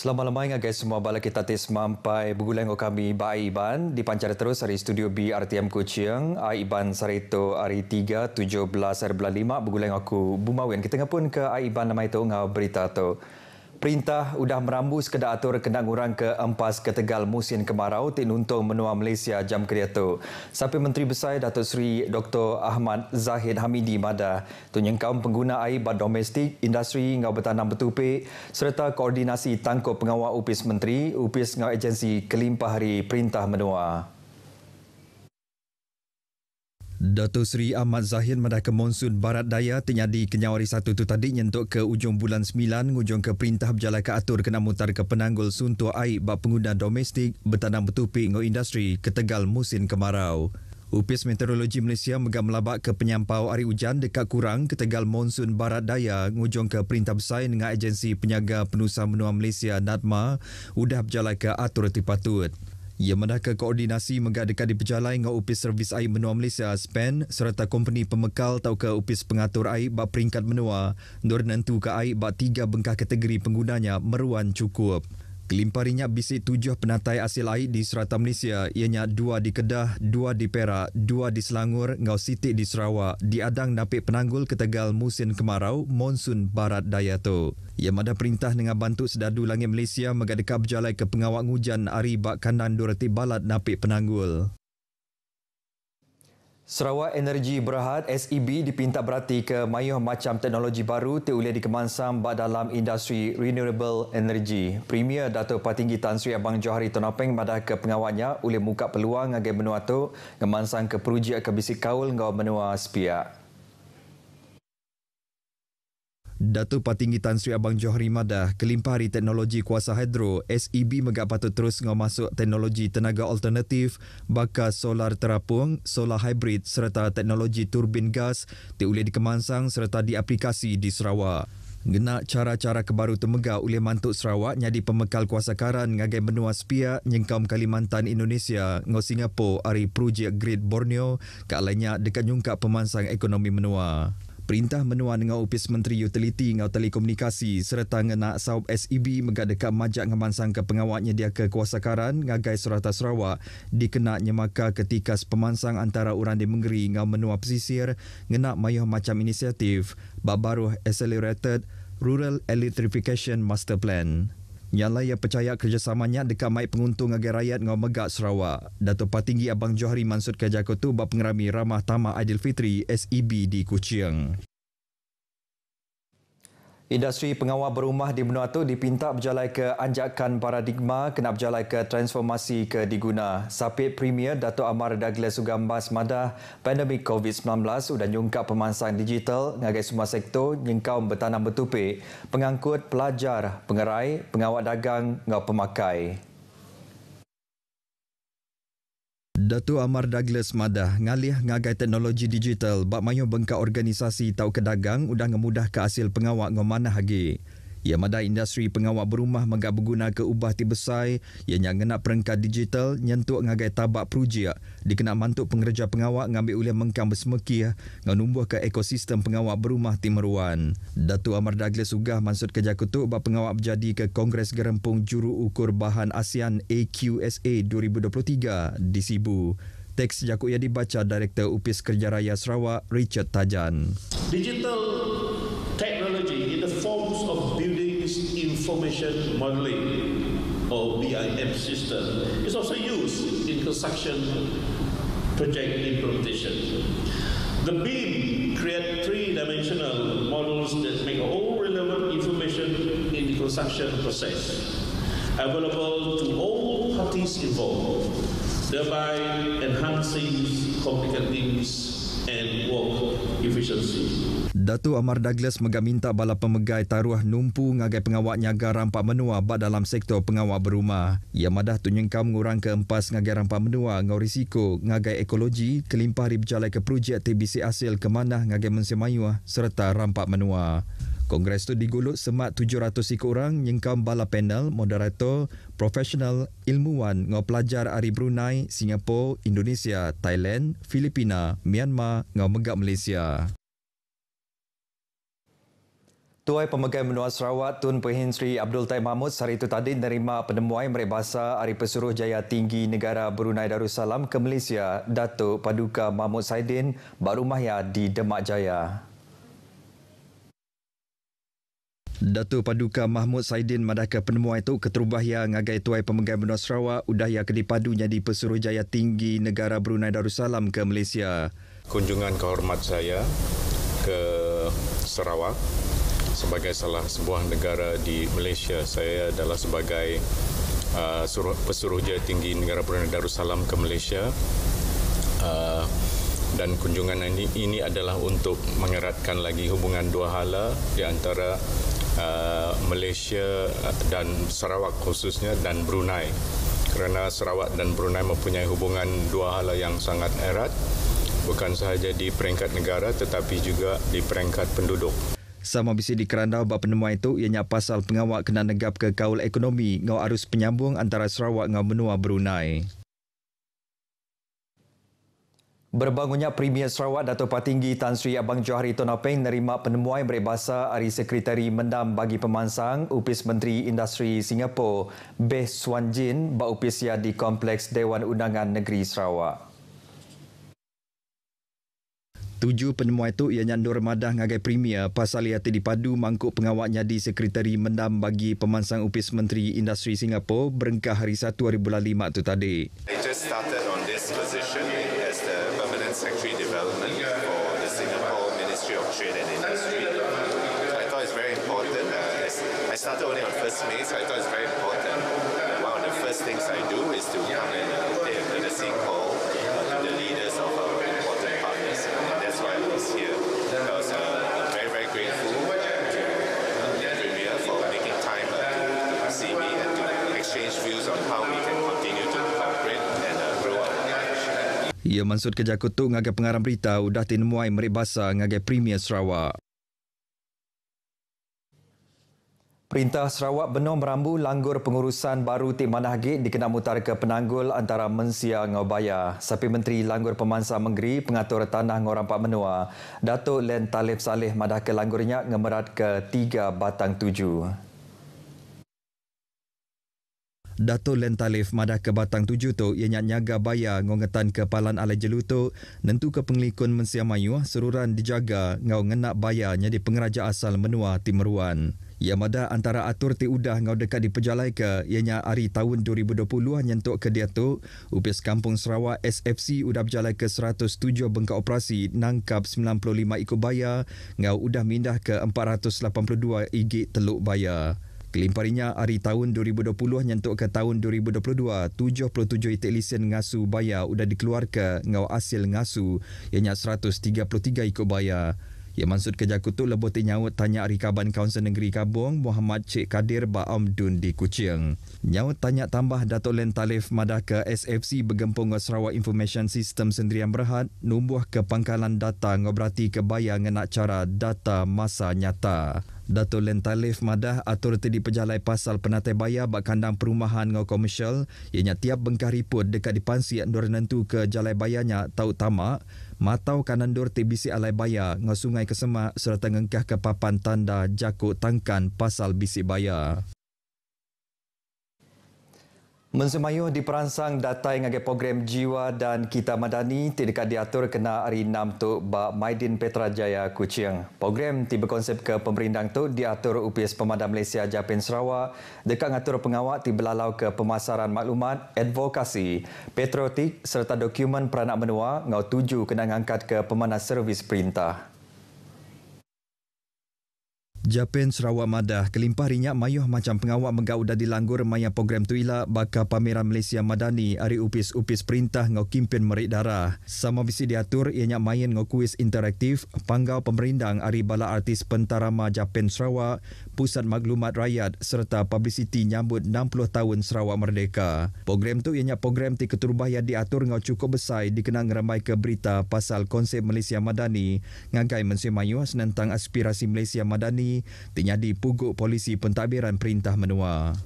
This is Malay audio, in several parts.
Selamat malam ingat guys semua balik kita tes sampai begulang kami Bai Iban dipancar terus dari studio B RTM Kuching Aiban Sarito hari 3 17 hari bulan 5 begulang aku Bumawin kita ngapun ke Aiban nama itu ngau berita tu Perintah sudah merambus sekedar atur kendang orang ke empas ke Tegal musim kemarau tin untung menua Malaysia jam kerja tu. Sampai Menteri Besar Datuk Seri Dr. Ahmad Zahid Hamidi Mada tunjeng kaum pengguna air bad domestik, industri ngau bertanam betupi serta koordinasi tangkup pengawal upis menteri, upis ngau agensi kelimpah hari perintah menua. Dato' Sri Ahmad Zahin madah ke monsun barat daya tenyadi kenyawari satu tu tadi nyentuk ke ujung bulan sembilan, ngujung ke perintah berjalan ke atur kena mutar ke penanggul suntuk air bak pengguna domestik bertanam bertupi ngau industri ketegal musim kemarau. Upis Meteorologi Malaysia megam melabak ke penyampau hari hujan dekat kurang ketegal monsun barat daya ngujung ke perintah bersaing dengan agensi penyaga penusa menua Malaysia NADMA udah berjalan ke atur tipatut. patut. Ia menaka koordinasi mengadakan di pejalan dengan Upis Servis Air Menua Malaysia SPEN serta Kompani Pemekal atau ke Upis Pengatur Air bak peringkat menua dan nentu ke air bak tiga bengkah kategori penggunanya meruan cukup. Kelimparinya bisi tujuh penatai asil air di Serata Malaysia ianya dua di Kedah, dua di Perak, dua di Selangor, Ngau Siti di Sarawak, diadang napi Penanggul Ketegal Musim Kemarau, Monsun Barat Daya itu. Ia mada perintah dengan bantu sedadu langit Malaysia mengadakan berjalan ke pengawak hujan Ari Bak Kandang Durati Balat napi Penanggul. Sarawak Energi Berhad SEB dipinta berhati ke mayuh macam teknologi baru terulia dikemansam bak dalam industri renewable energy. Premier Dato Patinggi Tan Sri Abang Johari Tonopeng madah ke pengawannya ulih muka peluang agai benua tu ngemansang ke perujia ke bisik kaul ngau benua sepiak. Datu Patinggi Tan Sri Abang Johari Madah, hari Teknologi Kuasa Hidro, SEB megak patut terus ngomasuk teknologi tenaga alternatif bakar solar terapung, solar hybrid serta teknologi turbin gas di dikemansang serta diaplikasi di Sarawak. Genak cara-cara kebaru temega oleh mantuk Sarawak nyadi pemekal kuasa karan ngagai benua sepia nyengkam Kalimantan Indonesia ngau Singapura ari projek Great Borneo ka dekat nyungkap pemansang ekonomi menua. Perintah menua dengan Opis Menteri Utiliti dan Telekomunikasi serta ngenak Saub SEB mengadaka majak ngemansang ke pengawatnya dia ke kuasa karan ngagai serata Sarawak dikenak maka ketika pemansang antara orang di mengeri dengan menua pesisir ngenak mayuh macam inisiatif bak baru Accelerated Rural Electrification Master Plan. Nyalah ia percaya kerjasamanya dekat mai penguntung agar rakyat ngau megak Sarawak. Datuk Patinggi Abang Johari Mansur Kajakotu buat pengerami ramah tamah Aidilfitri SEB di Kuching. Industri pengawal berumah di Benua Atu dipinta berjalan ke anjakan paradigma kena berjalan ke transformasi ke diguna. Sapit Premier Dato' Amar Douglas Ugambas Madah pandemik COVID-19 sudah nyungkap pemansang digital ngagai semua sektor nyengkaum bertanam bertupik, pengangkut pelajar, pengerai, pengawal dagang ngau pemakai. Datu Amar Douglas Madah ngalih ngagai teknologi digital bak mayu bengka organisasi tau kedagang udah ngemudah ke hasil pengawak ngomana hagi. Ia mada industri pengawal berumah mega berguna ke ubah ti besai yang yang kena perengkat digital nyentuk ngagai tabak perujia dikena mantuk pengerja pengawal ngambil ulih mengkam besmeki ngenumbuh ke ekosistem pengawal berumah ti meruan. Datuk Amar Douglas ugah mansut kerja kutuk bak pengawal berjadi ke Kongres Gerempung Juru Ukur Bahan ASEAN AQSA 2023 di Sibu. Teks jakuk ia dibaca Direktur Upis Kerja Raya Sarawak Richard Tajan. Digital information modeling or BIM system is also used in construction project implementation. The BIM creates three-dimensional models that make all relevant information in the construction process available to all parties involved, thereby enhancing communications and work efficiency. Datu Amar Douglas megaminta bala pemegai taruh numpu ngagai pengawak nyaga rampak menua bak dalam sektor pengawak berumah. Ia madah tunjengkam mengurang keempas ngagai rampak menua ngau risiko ngagai ekologi kelimpah ribjalai ke projek TBC hasil kemanah ngagai mensemayuah serta rampak menua. Kongres itu digulut semat 700 ikut orang nyengkam bala panel, moderator, profesional, ilmuwan ngau pelajar dari Brunei, Singapura, Indonesia, Thailand, Filipina, Myanmar ngau megak Malaysia. Tuai Pemegang Menua Sarawak Tun Perhin Sri Abdul Taib Mahmud sehari itu tadi menerima penemuai merebasa dari Pesuruh Jaya Tinggi Negara Brunei Darussalam ke Malaysia, Datuk Paduka Mahmud Saidin, Barumahya di Demak Jaya. Datu Paduka Mahmud Saidin madaka penemuan itu keterubah yang agai tuai pemegang benua Sarawak udah yang kedipadunya di Pesuruhjaya Tinggi Negara Brunei Darussalam ke Malaysia. Kunjungan kehormat saya ke Sarawak sebagai salah sebuah negara di Malaysia. Saya adalah sebagai uh, Pesuruhjaya Tinggi Negara Brunei Darussalam ke Malaysia. Uh, dan kunjungan ini, ini adalah untuk mengeratkan lagi hubungan dua hala di antara Uh, Malaysia uh, dan Sarawak khususnya dan Brunei kerana Sarawak dan Brunei mempunyai hubungan dua hal yang sangat erat bukan sahaja di peringkat negara tetapi juga di peringkat penduduk. Sama bisi di keranda bab penemuan itu ianya pasal pengawal kena negap ke kaul ekonomi ngau arus penyambung antara Sarawak ngau menua Brunei. Berbangunnya Premier Sarawak Dato' Patinggi Tan Sri Abang Johari Tun Apeng menerima penemuan berbahasa dari Sekretari Mendam bagi Pemansang Upis Menteri Industri Singapura Beh Suan Jin berupis ia di Kompleks Dewan Undangan Negeri Sarawak. Tujuh penemuan itu ianya Nur Madah ngagai Premier pasal ia dipadu mangkuk pengawatnya di Sekretari Mendam bagi Pemansang Upis Menteri Industri Singapura berengkah hari 1 hari bulan 5 tu tadi. They just started on this position and Secretary Development for the Singapore Ministry of Trade and Industry. I thought it's very important. Uh, I started only on 1st May, so I thought it's very important. One of the first things I do is to come and uh, pay a courtesy call uh, to the leaders of our important partners. And that's why I was here. Uh, I am very, very grateful. Ia maksud kerja kutuk ngagai pengarang berita udah tinmuai meribasa ngagai Premier Sarawak. Perintah Sarawak benar merambu langgur pengurusan baru di Manahgi dikena mutar ke penanggul antara Mensia Ngobaya. Sapi Menteri Langgur Pemansa Menggeri Pengatur Tanah Ngorang Pak Menua, Datuk Len Talib Saleh madah ke langgurnya ngemerat ke tiga batang tujuh. Dato Lentalif madah ke Batang Tuju tu ianya nyaga bayar ngongetan ke Palan Alai Jeluto nentu ke penglikun Mensia Mayu seruran dijaga ngau ngenak baya nyadi pengeraja asal menua Timuruan. Ia madah antara atur ti udah ngau dekat di Pejalai ke ianya hari tahun 2020 nyentuk ke dia tu upis kampung Sarawak SFC udah berjalan ke 107 bengkak operasi nangkap 95 ikut baya ngau udah mindah ke 482 igik teluk bayar. Kelimparinya hari tahun 2020 nyentuk ke tahun 2022, 77 itik lisen ngasu bayar sudah dikeluarkan ngau hasil ngasu ianya 133 ikut bayar. Yang maksud kerja aku tu lebih tinyaut tanya Rikaban Kaunsel Negeri Kabung Muhammad Cik Kadir Baom Dun di Kuching. Nyaut tanya tambah Datuk Len Talif Madah ke SFC Begempung Sarawak Information System Sendirian Berhad numbuh ke pangkalan data ngobrati kebaya ngenak cara data masa nyata. Datuk Len Talif Madah atur tadi pejalai pasal penatai bayar bak kandang perumahan ngau komersial ianya tiap bengkah riput dekat dipansi yang nentu ke jalai bayarnya tau tamak Matau Kanandur TBC Alai Baya ngau Sungai Kesemak serta ngengkah ke papan tanda Jakut Tangkan pasal bisik bayar. Menzemayuh diperansang datai ngagai program Jiwa dan Kita Madani tidak diatur kena hari enam tu ba Maidin Petra Jaya Kuching. Program tiba konsep ke pemerintah tu diatur UPS Pemadam Malaysia Japin Sarawak dekat ngatur pengawat tiba belalau ke pemasaran maklumat, advokasi, patriotik serta dokumen peranak menua ngau tuju kena angkat ke pemana servis perintah. Japan Sarawak Madah kelimpah rinyak mayuh macam pengawak menggau dari dilanggur maya program tuila ila pameran Malaysia Madani ari upis-upis perintah ngau kimpin merik darah. Sama bisi diatur ianya main ngau kuis interaktif panggau pemerindang ari bala artis pentarama Japan Sarawak, Pusat Maklumat Rakyat serta publisiti nyambut 60 tahun Sarawak Merdeka. Program tu ianya program ti keturbah yang diatur ngau cukup besar dikenang ramai ke berita pasal konsep Malaysia Madani ngagai mensi mayuh senentang aspirasi Malaysia Madani tinyadi puguk polisi pentadbiran perintah menua.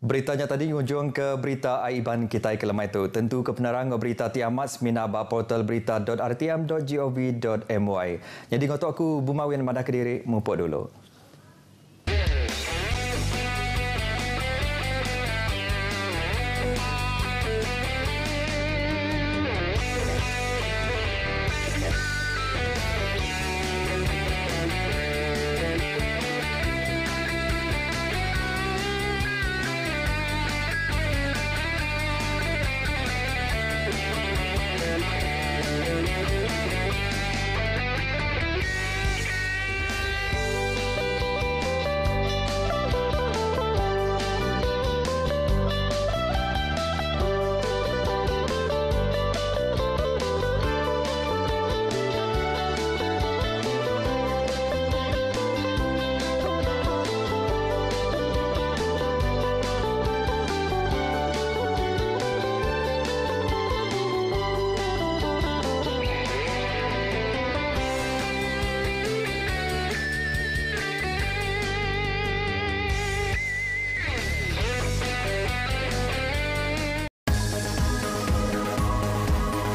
Beritanya tadi mengunjung ke berita Aiban Kitai Kelemai itu. Tentu kebenaran berita ti amat semina abak portal berita.rtm.gov.my. Jadi ngotok aku Bumawin Madah Kediri, mumpuk dulu.